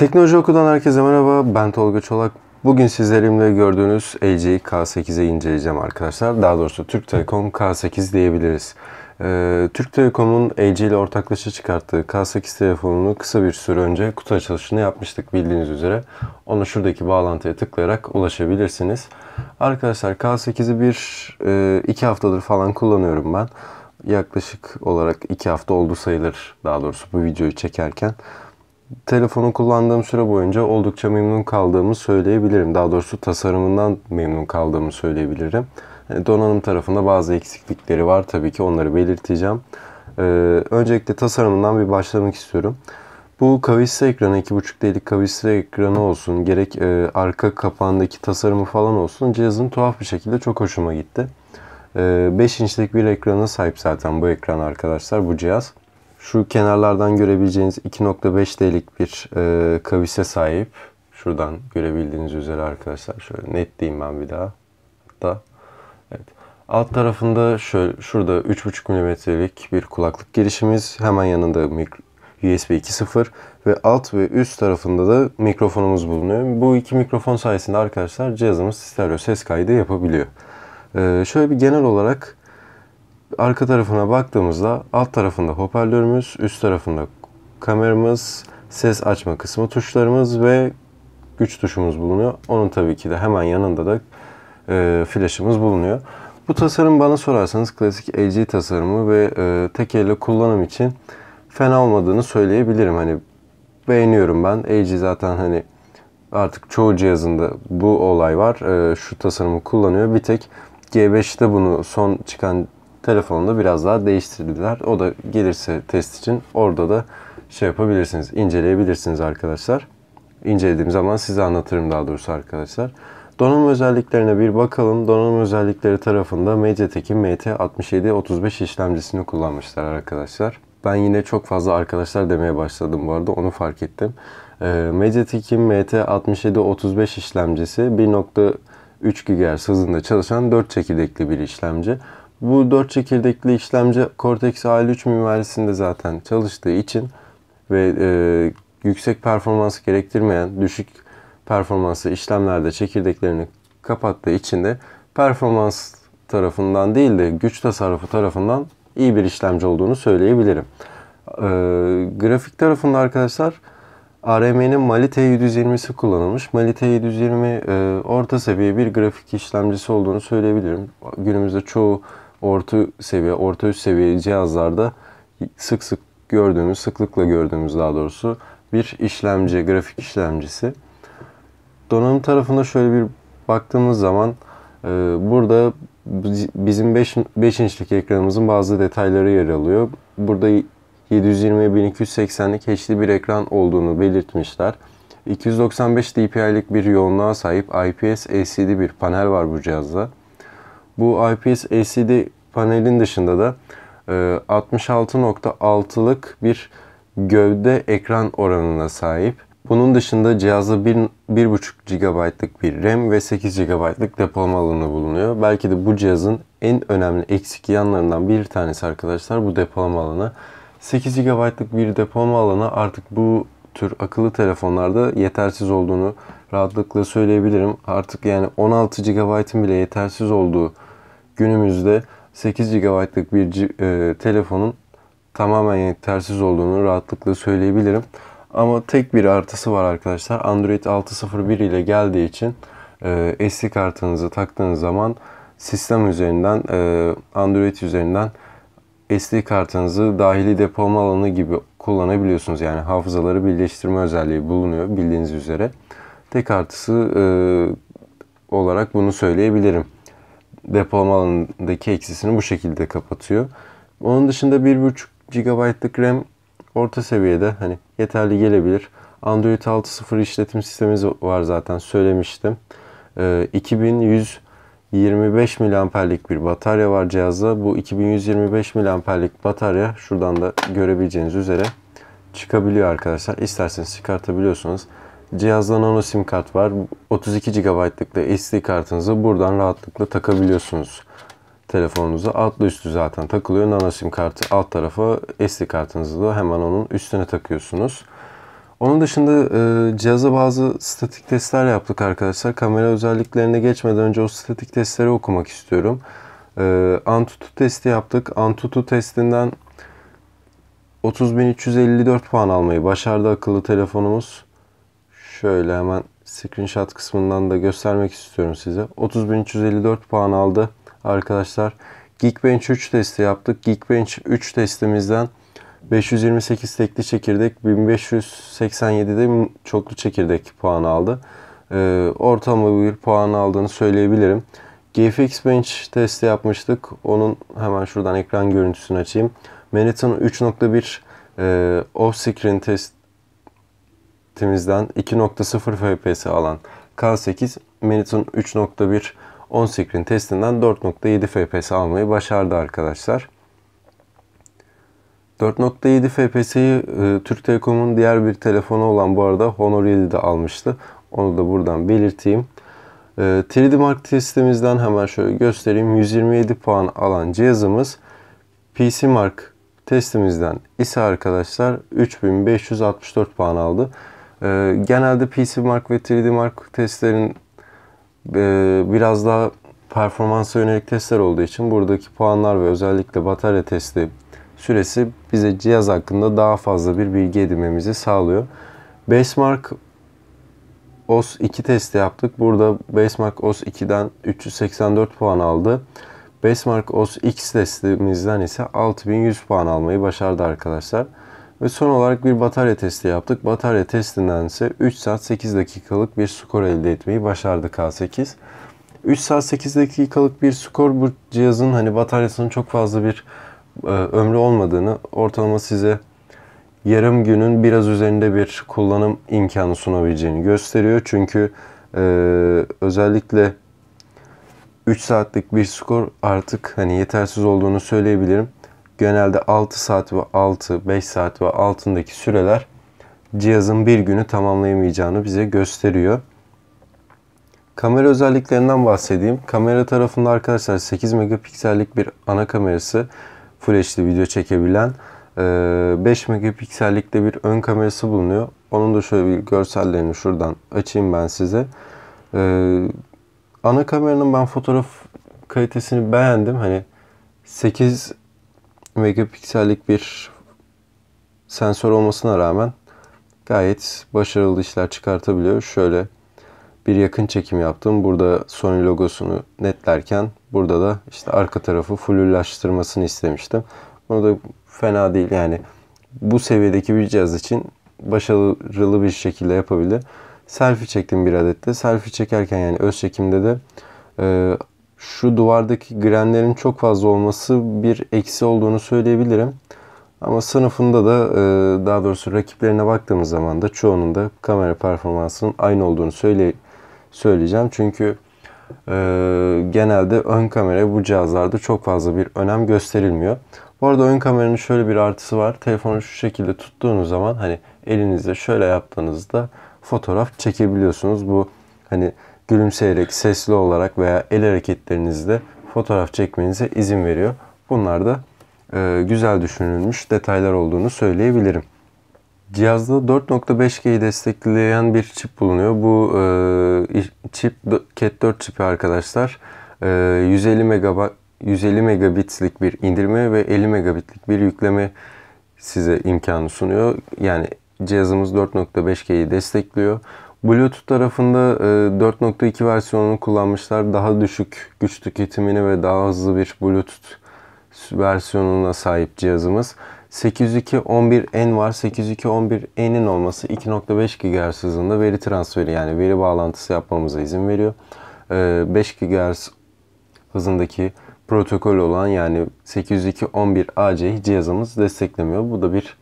Teknoloji Oku'dan herkese merhaba. Ben Tolga Çolak. Bugün sizlerimle gördüğünüz LG K8'i inceleyeceğim arkadaşlar. Daha doğrusu Türk Telekom K8 diyebiliriz. Ee, Türk Telekom'un LG ile ortaklaşa çıkarttığı K8 telefonunu kısa bir süre önce kutu açılışını yapmıştık bildiğiniz üzere. Onu şuradaki bağlantıya tıklayarak ulaşabilirsiniz. Arkadaşlar K8'i bir e, iki haftadır falan kullanıyorum ben. Yaklaşık olarak iki hafta oldu sayılır daha doğrusu bu videoyu çekerken telefonu kullandığım süre boyunca oldukça memnun kaldığımı söyleyebilirim. Daha doğrusu tasarımından memnun kaldığımı söyleyebilirim. E, donanım tarafında bazı eksiklikleri var tabii ki onları belirteceğim. Ee, öncelikle tasarımından bir başlamak istiyorum. Bu kavisli ekranı 2.5 delik kavisli ekranı olsun gerek e, arka kapağındaki tasarımı falan olsun cihazın tuhaf bir şekilde çok hoşuma gitti. 5 e, inçlik bir ekrana sahip zaten bu ekran arkadaşlar bu cihaz. Şu kenarlardan görebileceğiniz 25 delik bir e, kavise sahip. Şuradan görebildiğiniz üzere arkadaşlar. Şöyle net diyeyim ben bir daha. Hatta evet. Alt tarafında şöyle şurada 3.5 mm'lik bir kulaklık girişimiz. Hemen yanında mikro, USB 2.0 ve alt ve üst tarafında da mikrofonumuz bulunuyor. Bu iki mikrofon sayesinde arkadaşlar cihazımız stereo ses kaydı yapabiliyor. Ee, şöyle bir genel olarak Arka tarafına baktığımızda alt tarafında hoparlörümüz, üst tarafında kameramız, ses açma kısmı tuşlarımız ve güç tuşumuz bulunuyor. Onun tabii ki de hemen yanında da e, flaşımız bulunuyor. Bu tasarım bana sorarsanız klasik LG tasarımı ve e, tek elle kullanım için fena olmadığını söyleyebilirim. Hani beğeniyorum ben. LG zaten hani artık çoğu cihazında bu olay var. E, şu tasarımı kullanıyor. Bir tek G5'te bunu son çıkan telefonunda biraz daha değiştirdiler. O da gelirse test için orada da şey yapabilirsiniz, inceleyebilirsiniz arkadaşlar. İncelediğim zaman size anlatırım daha doğrusu arkadaşlar. Donanım özelliklerine bir bakalım. Donanım özellikleri tarafında MediaTek'in MT6735 işlemcisini kullanmışlar arkadaşlar. Ben yine çok fazla arkadaşlar demeye başladım bu arada onu fark ettim. E, MediaTek'in MT6735 işlemcisi 1.3 GHz hızında çalışan 4 çekirdekli bir işlemci. Bu 4 çekirdekli işlemci korteks A53 mimarisinde zaten çalıştığı için ve e, yüksek performans gerektirmeyen düşük performanslı işlemlerde çekirdeklerini kapattığı için de performans tarafından değil de güç tasarrufu tarafından iyi bir işlemci olduğunu söyleyebilirim. E, grafik tarafında arkadaşlar ARM'nin Mali T720'si kullanılmış. Mali T720 e, orta seviye bir grafik işlemcisi olduğunu söyleyebilirim. Günümüzde çoğu orta seviye, orta üst seviye cihazlarda sık sık gördüğümüz, sıklıkla gördüğümüz daha doğrusu bir işlemci, grafik işlemcisi. Donanım tarafında şöyle bir baktığımız zaman e, burada bizim 5, 5 inçlik ekranımızın bazı detayları yer alıyor. Burada 720x1280'lik HD bir ekran olduğunu belirtmişler. 295 dpi'lik bir yoğunluğa sahip IPS LCD bir panel var bu cihazda. Bu IPS LCD panelin dışında da 66.6'lık e, bir gövde ekran oranına sahip. Bunun dışında cihazda 1.5 GB'lık bir RAM ve 8 GB'lık depolama alanı bulunuyor. Belki de bu cihazın en önemli eksik yanlarından bir tanesi arkadaşlar bu depolama alanı. 8 GB'lık bir depolama alanı artık bu tür akıllı telefonlarda yetersiz olduğunu rahatlıkla söyleyebilirim. Artık yani 16 GB'ın bile yetersiz olduğu günümüzde 8 GB'lık bir e, telefonun tamamen yetersiz olduğunu rahatlıkla söyleyebilirim. Ama tek bir artısı var arkadaşlar. Android 6.0.1 ile geldiği için e, SD kartınızı taktığınız zaman sistem üzerinden e, Android üzerinden SD kartınızı dahili depolama alanı gibi kullanabiliyorsunuz. Yani hafızaları birleştirme özelliği bulunuyor bildiğiniz üzere. Tek artısı e, olarak bunu söyleyebilirim depolama alanındaki eksisini bu şekilde kapatıyor. Onun dışında 1.5 GB'lık RAM orta seviyede hani yeterli gelebilir. Android 6.0 işletim sistemimiz var zaten söylemiştim. 2125 ee, miliamperlik bir batarya var cihazda. Bu 2125 miliamperlik batarya şuradan da görebileceğiniz üzere çıkabiliyor arkadaşlar. İsterseniz çıkartabiliyorsunuz. Cihazda nano sim kart var. 32 GB'lık da SD kartınızı buradan rahatlıkla takabiliyorsunuz telefonunuza. Altlı üstü zaten takılıyor. Nano sim kartı alt tarafa SD kartınızı da hemen onun üstüne takıyorsunuz. Onun dışında e, cihaza bazı statik testler yaptık arkadaşlar. Kamera özelliklerine geçmeden önce o statik testleri okumak istiyorum. E, Antutu testi yaptık. Antutu testinden 30.354 puan almayı başardı akıllı telefonumuz. Şöyle hemen screenshot kısmından da göstermek istiyorum size. 30.354 puan aldı arkadaşlar. Geekbench 3 testi yaptık. Geekbench 3 testimizden 528 tekli çekirdek, 1587 de çoklu çekirdek puan aldı. Ee, ortalama bir puan aldığını söyleyebilirim. GFX Bench testi yapmıştık. Onun hemen şuradan ekran görüntüsünü açayım. Manhattan 3.1 e, off-screen test Temizden 2.0 FPS alan K8 Meriton 3.1 10 screen testinden 4.7 FPS almayı başardı arkadaşlar. 4.7 FPS'yi e, Türk Telekom'un diğer bir telefonu olan bu arada Honor 7 almıştı. Onu da buradan belirteyim. E, 3D Mark testimizden hemen şöyle göstereyim. 127 puan alan cihazımız PC Mark testimizden ise arkadaşlar 3564 puan aldı. E, genelde PC Mark ve 3D Mark testlerin e, biraz daha performansa yönelik testler olduğu için buradaki puanlar ve özellikle batarya testi süresi bize cihaz hakkında daha fazla bir bilgi edinmemizi sağlıyor. Basemark OS 2 testi yaptık. Burada Basemark OS 2'den 384 puan aldı. Basemark OS X testimizden ise 6100 puan almayı başardı arkadaşlar. Ve son olarak bir batarya testi yaptık. Batarya testinden ise 3 saat 8 dakikalık bir skor elde etmeyi başardı K8. 3 saat 8 dakikalık bir skor bu cihazın hani bataryasının çok fazla bir e, ömrü olmadığını ortalama size yarım günün biraz üzerinde bir kullanım imkanı sunabileceğini gösteriyor. Çünkü e, özellikle 3 saatlik bir skor artık hani yetersiz olduğunu söyleyebilirim genelde 6 saat ve 6, 5 saat ve altındaki süreler cihazın bir günü tamamlayamayacağını bize gösteriyor. Kamera özelliklerinden bahsedeyim. Kamera tarafında arkadaşlar 8 megapiksellik bir ana kamerası Full HD video çekebilen 5 megapiksellikte bir ön kamerası bulunuyor. Onun da şöyle bir görsellerini şuradan açayım ben size. Ana kameranın ben fotoğraf kalitesini beğendim. Hani 8 megapiksellik bir sensör olmasına rağmen gayet başarılı işler çıkartabiliyor. Şöyle bir yakın çekim yaptım. Burada Sony logosunu netlerken burada da işte arka tarafı fullülaştırmasını istemiştim. Bunu da fena değil yani bu seviyedeki bir cihaz için başarılı bir şekilde yapabildi. Selfie çektim bir adette. Selfie çekerken yani öz çekimde de e, şu duvardaki grenlerin çok fazla olması bir eksi olduğunu söyleyebilirim. Ama sınıfında da e, daha doğrusu rakiplerine baktığımız zaman da çoğunun da kamera performansının aynı olduğunu söyle söyleyeceğim. Çünkü e, genelde ön kamera bu cihazlarda çok fazla bir önem gösterilmiyor. Bu arada ön kameranın şöyle bir artısı var. Telefonu şu şekilde tuttuğunuz zaman hani elinizle şöyle yaptığınızda fotoğraf çekebiliyorsunuz. Bu hani gülümseyerek, sesli olarak veya el hareketlerinizle fotoğraf çekmenize izin veriyor. Bunlar da e, güzel düşünülmüş detaylar olduğunu söyleyebilirim. Cihazda 4.5G'yi destekleyen bir çip bulunuyor. Bu e, çip CAT4 çipi arkadaşlar. E, 150 MB 150 megabitlik bir indirme ve 50 megabitlik bir yükleme size imkanı sunuyor. Yani cihazımız 4.5G'yi destekliyor. Bluetooth tarafında 4.2 e, versiyonunu kullanmışlar. Daha düşük güç tüketimini ve daha hızlı bir Bluetooth versiyonuna sahip cihazımız. 802.11n var. 802.11n'in olması 2.5 GHz hızında veri transferi yani veri bağlantısı yapmamıza izin veriyor. 5 e, GHz hızındaki protokol olan yani 802.11ac cihazımız desteklemiyor. Bu da bir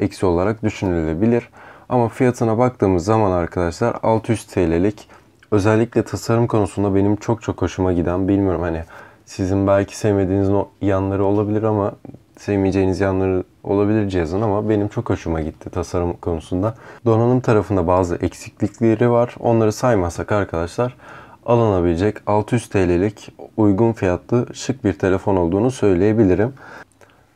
eksi olarak düşünülebilir. Ama fiyatına baktığımız zaman arkadaşlar 600 TL'lik özellikle tasarım konusunda benim çok çok hoşuma giden bilmiyorum hani sizin belki sevmediğiniz yanları olabilir ama sevmeyeceğiniz yanları olabilir cihazın ama benim çok hoşuma gitti tasarım konusunda. Donanım tarafında bazı eksiklikleri var. Onları saymasak arkadaşlar alınabilecek 600 TL'lik uygun fiyatlı şık bir telefon olduğunu söyleyebilirim.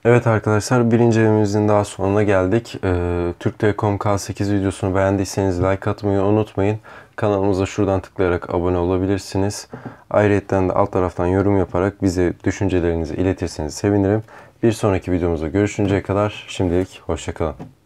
Evet arkadaşlar birinci evimizin daha sonuna geldik. Ee, Türk Telekom K8 videosunu beğendiyseniz like atmayı unutmayın. Kanalımıza şuradan tıklayarak abone olabilirsiniz. Ayrıca de alt taraftan yorum yaparak bize düşüncelerinizi iletirseniz sevinirim. Bir sonraki videomuzda görüşünceye kadar şimdilik hoşçakalın.